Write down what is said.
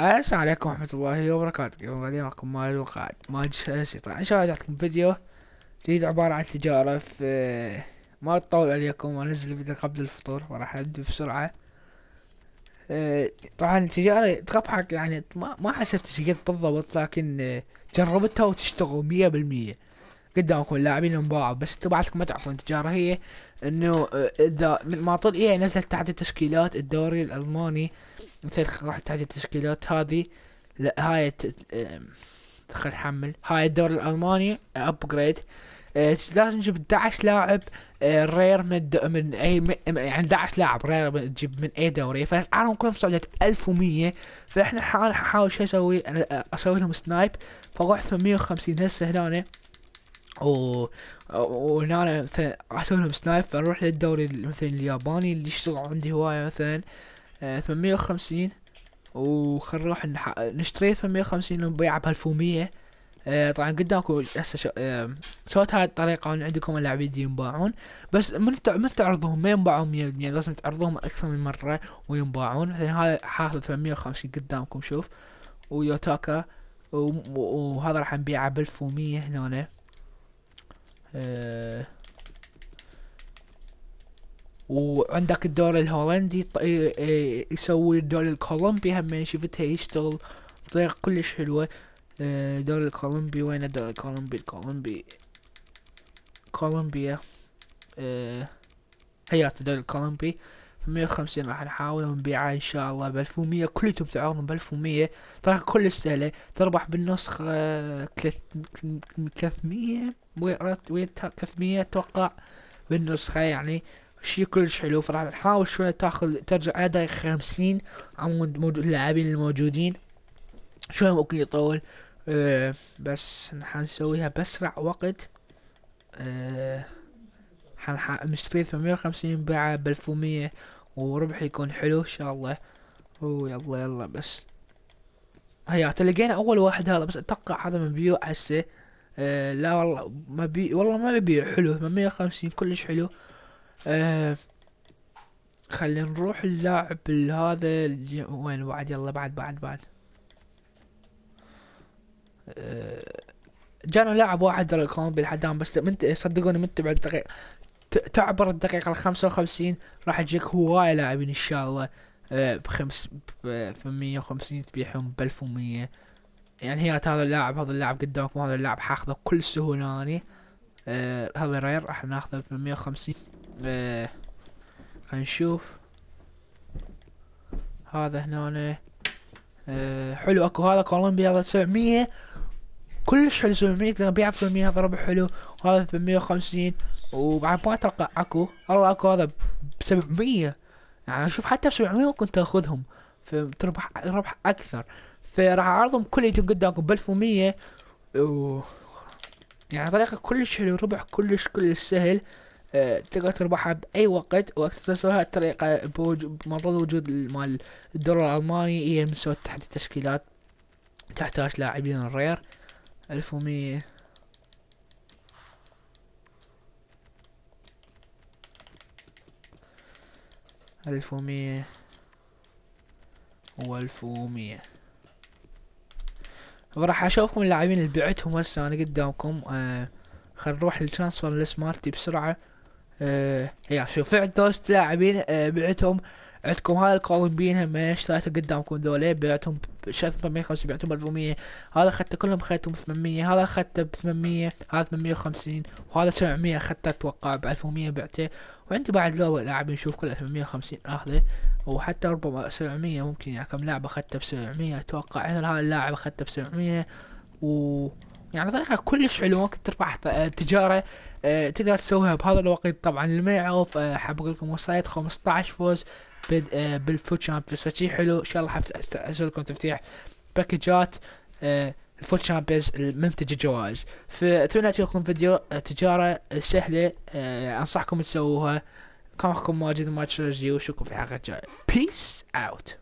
السلام عليكم ورحمة الله وبركاته اليوم غادي معكم مال وقعد مال شيطان إن شاء الله جاتكم فيديو جديد عبارة عن تجارة في ما أطول عليكم وأنزل الفيديو قبل الفطور وراح أبدأ بسرعة آه، طبعا التجارة تضحك يعني ما ما حسبت ايش قد بالضبط لكن آه، جربتها وتشتغل مية بالمية قدامكم اللاعبين اللاعبين انباعوا بس بعدكم ما تعرفون التجاره هي انه آه، اذا ما طل هي إيه، نزلت تحت التشكيلات الدوري الالماني مثل راح تحت التشكيلات هذه لا هاي تدخل حمل هاي الدوري الالماني ابجريد أه لازم نجيب 11 آه، يعني لاعب رير من من اي يعني 11 لاعب رير تجيب من اي دوري فاسعارهم كلهم صعدت 1100 فاحنا حاول احاول شو اسوي آه، اسوي لهم سنايب فروح 850 هسه هنا و وهنا مثلا اسوي لهم سنايب فاروح للدوري مثلا الياباني اللي يشتغل عندي هواية مثلا آه، ثمانمية وخمسين وخل نروح نشتري ثمانمية وخمسين ونبيعه بألفومية آه طبعا قدامكم هسه شو... آه، سويت هاي الطريقة ان عندكم اللاعبين دي ينباعون بس من ما تعرضوهم ما ينباعون مية بالمية لازم تعرضوهم اكثر من مرة وينباعون مثلا هذا حاصل وخمسين قدامكم شوف ويوتاكا وهذا راح نبيعه ب 1100 هنا آه، وعندك الدوري الهولندي آه، آه، يسوي الدوري الكولومبي هم شفته يشتغل بطريقة كلش حلوة الدوري الكولومبي وين الدوري الكولومبي الكولومبي كولومبيا هيات الدوري الكولومبي مية وخمسين راح نحاول نبيعها ان شاء الله بألف ومية كلتهم تعرضون بألف ومية ترى كل سهلة تربح آه، ثلاث ثلاثمية وين ثلاثمية اتوقع بالنسخة يعني شي كلش حلو فراح نحاول شوية تاخذ ترجع اداء خمسين عمود اللاعبين الموجودين شوية ممكن يطول أه بس نحاول نسويها باسرع وقت أه حنحقق نشتري ثمانمية وخمسين بألف ومية وربح يكون حلو ان شاء الله ويلا يلا بس هيا تلقينا اول واحد هذا بس اتوقع هذا مبيوع هسه أه لا والله بي والله ما مبيع حلو 850 كلش حلو أه خلينا نروح اللاعب هذا وين بعد يلا بعد بعد بعد آه، جانا لاعب واحد دراكون بالحدام بس منت صدقوني منتبع تعبر الدقيقة الخمسة وخمسين راح يجيك هواية لاعبين ان شاء الله آه، بخمس بمية وخمسين تبيعهم بألف ومية يعني هي هذا اللاعب هذا اللاعب قدامكم هذا اللاعب حاخذه بكل سهولة اني آه، هذا رير راح ناخذه بمية وخمسين آه، خلينا نشوف هذا هنا حلو اكو هذا كولومبيا هذا سبعمية كلش حلو 700 درهم بيع ب 800 ضرب حلو وهذا 850 وبعد ما اتوقع اكو والله اكو هذا ب 700 يعني اشوف حتى ب 700 كنت اخذهم فتربح ربح اكثر فراح اعرضهم كل يوم قدامكم ب 1100 و يعني طريقة كلش حلو ربح كلش كلش سهل أه تقدر تربحها بأي وقت وتسويها الطريقة بمظل وجود مال الدور الألماني هي مسوي تحديد تشكيلات تحتاج لاعبين الرير ألف ومية ألف ومية وألف ومية وراح أشوفكم اللاعبين اللي بعتهم هسه أنا قدامكم آه خل نروح للترانسفر ليست بسرعة آه يا يعني شوف عندكم لاعبين آه بعتهم عندكم هاي الكولومبيين هم ثلاثة قدامكم ذولي بعتهم شريت 850 بعتهم 1100 هذا اخذته كلهم اخذته ب 800 هذا اخذته ب 800 هذا 850 وهذا 700 اخذته اتوقع ب 1100 بعته وعندي بعد لو لاعب نشوف كله 850 اخذه وحتى ربما 700 ممكن يعني كم لاعب اخذته ب 700 اتوقع هذا اللاعب اخذته ب 700 و يعني طريقة كلش حلوة ممكن تربح آه، تجارة آه، تقدر تسويها بهذا الوقت طبعا اللي ما يعرف آه، حاب اقول لكم وصلت 15 فوز بالفوت شامبيونز فشي حلو ان شاء الله اسوي لكم تفتيح باكجات الفوت شامبيونز المنتج الجوائز فاتمنى لكم فيديو تجارة سهلة انصحكم تسووها كان معكم ماجد ماتشرز اشوفكم في حلقة جاية بيس اوت